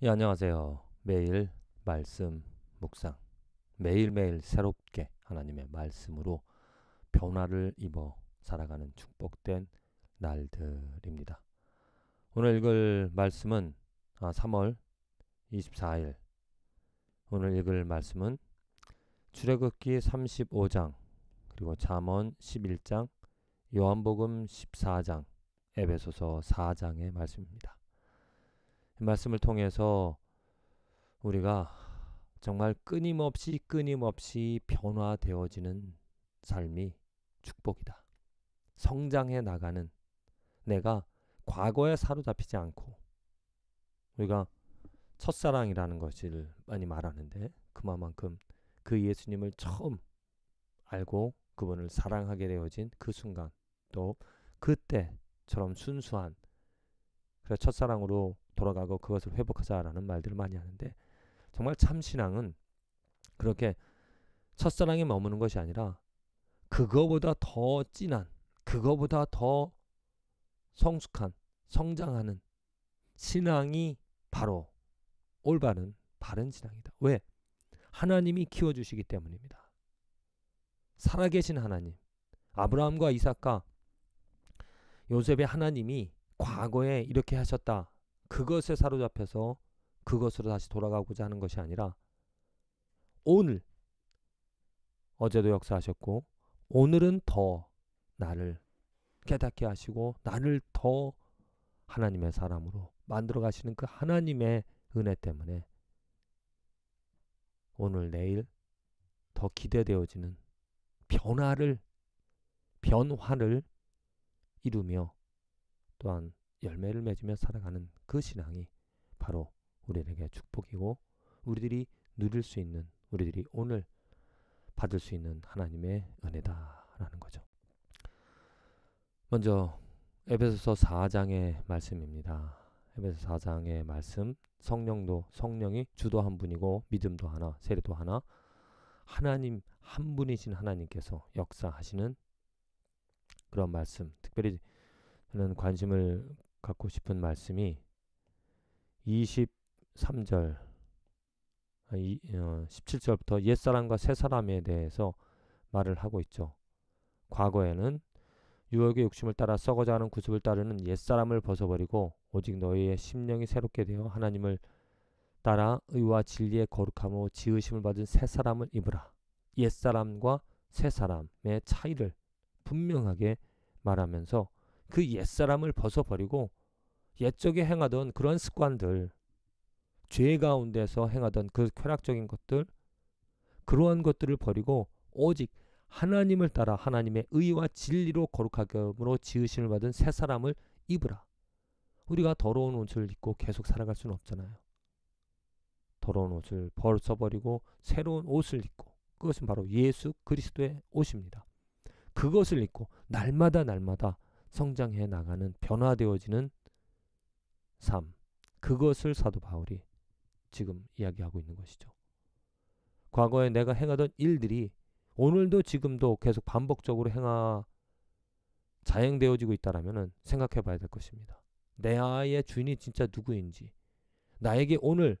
예, 안녕하세요. 매일 말씀 묵상. 매일매일 새롭게 하나님의 말씀으로 변화를 입어 살아가는 축복된 날들입니다. 오늘 읽을 말씀은 아, 3월 24일. 오늘 읽을 말씀은 출애굽기 35장, 그리고 잠언 11장, 요한복음 14장, 에베소서 4장의 말씀입니다. 말씀을 통해서 우리가 정말 끊임없이 끊임없이 변화되어지는 삶이 축복이다. 성장해 나가는 내가 과거에 사로잡히지 않고 우리가 첫사랑이라는 것을 많이 말하는데 그만큼 그 예수님을 처음 알고 그분을 사랑하게 되어진 그 순간 또 그때처럼 순수한 그래 첫사랑으로 돌아가고 그것을 회복하자라는 말들을 많이 하는데 정말 참 신앙은 그렇게 첫사랑에 머무는 것이 아니라 그거보다 더 진한, 그거보다 더 성숙한, 성장하는 신앙이 바로 올바른 바른 신앙이다. 왜? 하나님이 키워 주시기 때문입니다. 살아계신 하나님, 아브라함과 이삭과 요셉의 하나님이 과거에 이렇게 하셨다 그것에 사로잡혀서 그것으로 다시 돌아가고자 하는 것이 아니라 오늘 어제도 역사하셨고 오늘은 더 나를 깨닫게 하시고 나를 더 하나님의 사람으로 만들어 가시는 그 하나님의 은혜 때문에 오늘 내일 더 기대되어지는 변화를 변화를 이루며 또한 열매를 맺으며 살아가는 그 신앙이 바로 우리에게 축복이고 우리들이 누릴 수 있는 우리들이 오늘 받을 수 있는 하나님의 은혜다라는 거죠. 먼저 에베소서 4장의 말씀입니다. 에베소 4장의 말씀 성령도 성령이 주도한 분이고 믿음도 하나 세례도 하나 하나님 한 분이신 하나님께서 역사하시는 그런 말씀 특별히 저는 관심을 갖고 싶은 말씀이 23절, 17절부터 아, 어, 옛사람과 새사람에 대해서 말을 하고 있죠. 과거에는 유혹의 욕심을 따라 썩어져가는 구습을 따르는 옛사람을 벗어버리고 오직 너희의 심령이 새롭게 되어 하나님을 따라 의와 진리의 거룩함으로 지으심을 받은 새사람을 입으라. 옛사람과 새사람의 차이를 분명하게 말하면서 그 옛사람을 벗어버리고 옛적에 행하던 그런 습관들, 죄 가운데서 행하던 그 쾌락적인 것들, 그러한 것들을 버리고 오직 하나님을 따라 하나님의 의와 진리로 거룩하게으로 지으심을 받은 새 사람을 입으라. 우리가 더러운 옷을 입고 계속 살아갈 수는 없잖아요. 더러운 옷을 벗어버리고 새로운 옷을 입고 그것은 바로 예수 그리스도의 옷입니다. 그것을 입고 날마다 날마다 성장해 나가는 변화되어지는 삶. 그것을 사도 바울이 지금 이야기하고 있는 것이죠. 과거에 내가 행하던 일들이 오늘도 지금도 계속 반복적으로 행하 자행되어지고 있다라면은 생각해 봐야 될 것입니다. 내 아이의 주인이 진짜 누구인지 나에게 오늘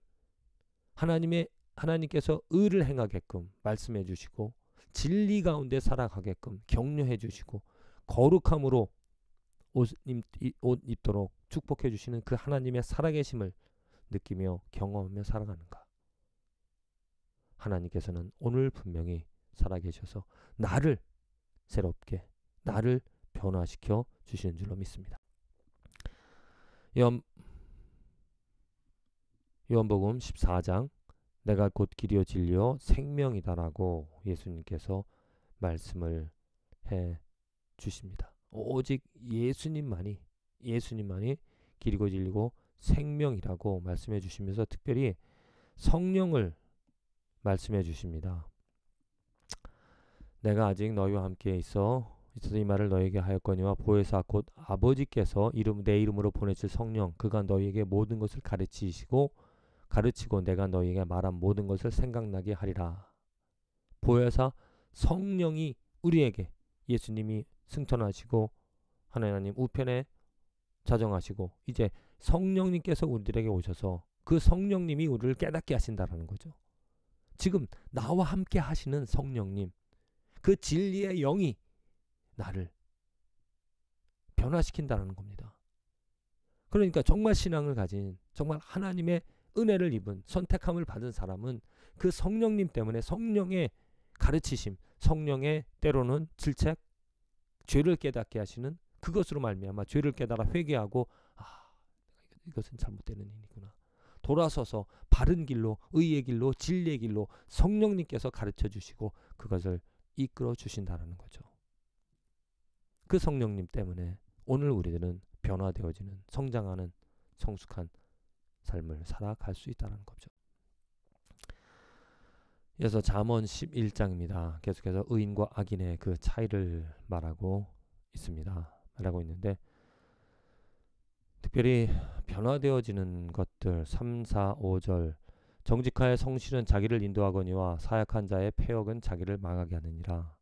하나님의 하나님께서 의를 행하게끔 말씀해 주시고 진리 가운데 살아가게끔 격려해 주시고 거룩함으로 옷, 입, 옷 입도록 축복해 주시는 그 하나님의 살아계심을 느끼며 경험하며 살아가는가? 하나님께서는 오늘 분명히 살아계셔서 나를 새롭게 나를 변화시켜 주시는 줄로 믿습니다. 요한, 요한복음 14장 내가 곧 길이요 진리요 생명이다라고 예수님께서 말씀을 해 주십니다. 오직 예수님만이 예수님만이 길이고 진리고 생명이라고 말씀해 주시면서 특별히 성령을 말씀해 주십니다. 내가 아직 너희와 함께 있어 있어서 이 말을 너희에게 하였거니와 보혜사 곧 아버지께서 이름 내 이름으로 보내실 성령 그가 너희에게 모든 것을 가르치시고 가르치고 내가 너희에게 말한 모든 것을 생각나게 하리라. 보혜사 성령이 우리에게 예수님이 승천하시고 하나님 우편에 자정하시고 이제 성령님께서 우리들에게 오셔서 그 성령님이 우리를 깨닫게 하신다라는 거죠. 지금 나와 함께 하시는 성령님 그 진리의 영이 나를 변화시킨다는 겁니다. 그러니까 정말 신앙을 가진 정말 하나님의 은혜를 입은 선택함을 받은 사람은 그 성령님 때문에 성령의 가르치심, 성령의 때로는 질책, 죄를 깨닫게 하시는 그것으로 말미암아 죄를 깨달아 회개하고 아 이것은 잘못되는 일이구나 돌아서서 바른 길로 의의 길로 진리의 길로 성령님께서 가르쳐 주시고 그것을 이끌어 주신다라는 거죠. 그 성령님 때문에 오늘 우리들은 변화되어지는 성장하는 성숙한 삶을 살아갈 수 있다는 거죠. 이어서 잠언 11장입니다. 계속해서 의인과 악인의 그 차이를 말하고 있습니다. 말하고 있는데 특별히 변화되어지는 것들 3, 4, 5절 정직하의 성실은 자기를 인도하거니와 사약한 자의 폐역은 자기를 망하게 하느니라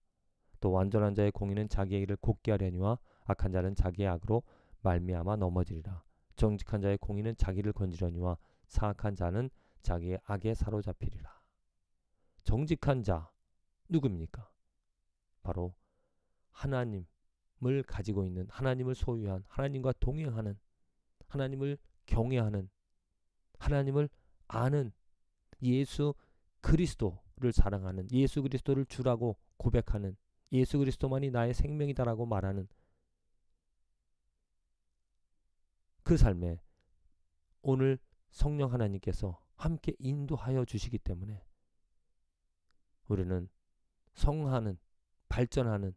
또 완전한 자의 공의는 자기의 일을 곱게 하려니와 악한 자는 자기의 악으로 말미암아 넘어지리라 정직한 자의 공의는 자기를 건지려니와 사악한 자는 자기의 악에 사로잡히리라 정직한 자누굽니까 바로 하나님을 가지고 있는 하나님을 소유한 하나님과 동행하는 하나님을 경외하는 하나님을 아는 예수 그리스도를 사랑하는 예수 그리스도를 주라고 고백하는 예수 그리스도만이 나의 생명이다라고 말하는 그 삶에 오늘 성령 하나님께서 함께 인도하여 주시기 때문에 우리는 성하는 발전하는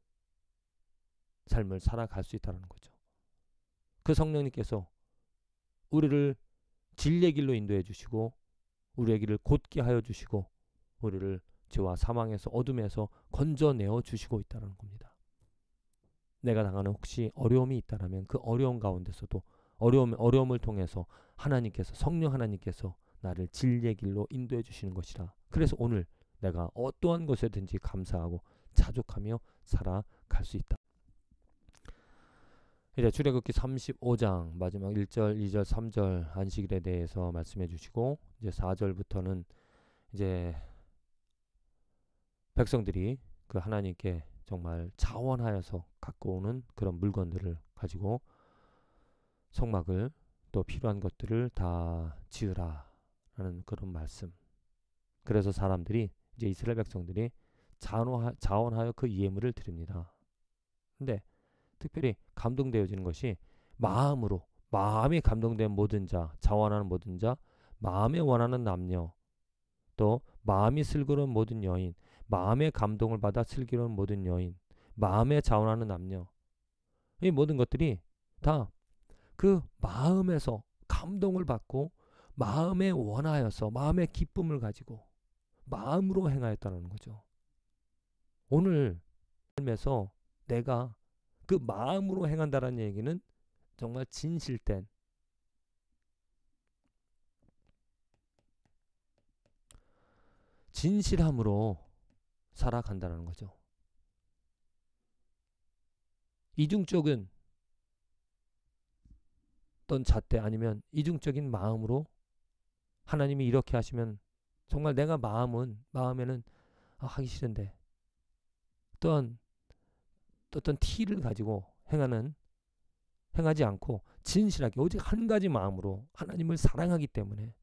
삶을 살아갈 수 있다는 거죠. 그 성령님께서 우리를 진리의 길로 인도해 주시고 우리의 길을 곧게 하여 주시고 우리를 죄와 사망에서 어둠에서 건져내어 주시고 있다는 겁니다. 내가 당하는 혹시 어려움이 있다라면 그 어려움 가운데서도 어려움 어려움을 통해서 하나님께서 성령 하나님께서 나를 진리의 길로 인도해 주시는 것이라. 그래서 오늘 내가 어떠한 것에든지 감사하고 자족하며 살아갈 수 있다. 이제 출애굽기 35장 마지막 1절, 2절, 3절 안식일에 대해서 말씀해 주시고 이제 4절부터는 이제 백성들이 그 하나님께 정말 자원하여서 갖고 오는 그런 물건들을 가지고 성막을 또 필요한 것들을 다 지으라 라는 그런 말씀. 그래서 사람들이 이제 이스라엘 백성들이 자원하, 자원하여 그 예물을 드립니다. 근데 특별히 감동되어지는 것이 마음으로 마음이 감동된 모든 자, 자원하는 모든 자, 마음에 원하는 남녀, 또 마음이 슬그러운 모든 여인, 마음의 감동을 받아 슬기로운 모든 여인, 마음에 자원하는 남녀. 이 모든 것들이 다 그 마음에서 감동을 받고 마음에 원하여서 마음의 기쁨을 가지고 마음으로 행하였다는 거죠. 오늘 삶에서 내가 그 마음으로 행한다라는 얘기는 정말 진실된 진실함으로 살아간다는 거죠. 이중적인 어떤 잣대 아니면 이중적인 마음으로 하나님이 이렇게 하시면 정말 내가 마음은 마음에는 아, 하기 싫은데 또한 어떤 티를 가지고 행하는 행하지 않고 진실하게 오직 한 가지 마음으로 하나님을 사랑하기 때문에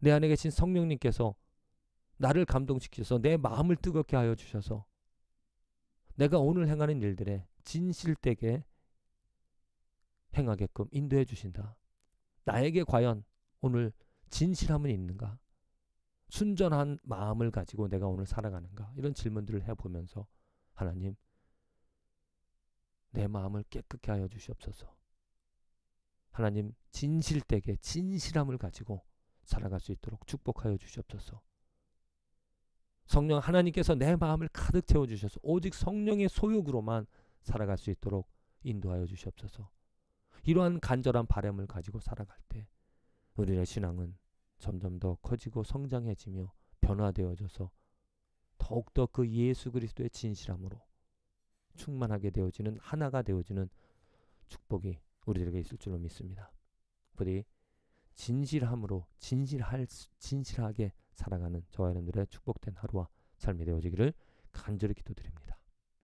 내 안에 계신 성령님께서 나를 감동시키셔서 내 마음을 뜨겁게 하여 주셔서 내가 오늘 행하는 일들에 진실되게 행하게끔 인도해 주신다. 나에게 과연 오늘 진실함은 있는가? 순전한 마음을 가지고 내가 오늘 살아가는가? 이런 질문들을 해보면서 하나님, 내 마음을 깨끗게 하여 주시옵소서. 하나님, 진실되게 진실함을 가지고 살아갈 수 있도록 축복하여 주시옵소서. 성령 하나님께서 내 마음을 가득 채워 주셔서 오직 성령의 소욕으로만 살아갈 수 있도록 인도하여 주시옵소서. 이러한 간절한 바람을 가지고 살아갈 때 우리의 신앙은 점점 더 커지고 성장해지며 변화되어져서 더욱더 그 예수 그리스도의 진실함으로 충만하게 되어지는 하나가 되어지는 축복이 우리들에게 있을 줄로 믿습니다. 부디 진실함으로 진실할 진실하게 살아가는 저와 여러분들의 축복된 하루와 삶이 되어지기를 간절히 기도드립니다.